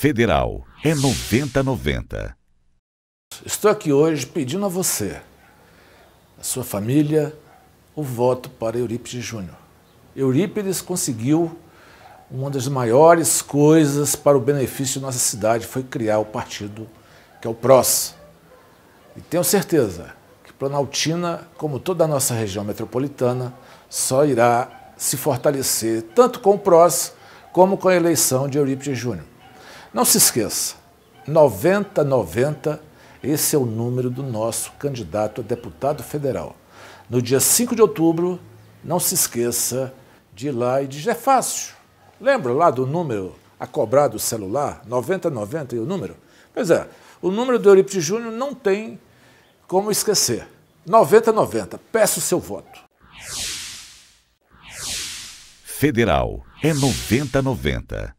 Federal é 9090. Estou aqui hoje pedindo a você, a sua família, o voto para Eurípides Júnior. Eurípides conseguiu uma das maiores coisas para o benefício de nossa cidade foi criar o partido que é o PROS. E tenho certeza que Planaltina, como toda a nossa região metropolitana, só irá se fortalecer tanto com o PROS como com a eleição de Eurípides Júnior. Não se esqueça, 9090, esse é o número do nosso candidato a deputado federal. No dia 5 de outubro, não se esqueça de ir lá e dizer é fácil. Lembra lá do número a cobrar do celular? 9090 e o número? Pois é, o número do Eurípides Júnior não tem como esquecer. 9090, peça o seu voto. Federal é 9090.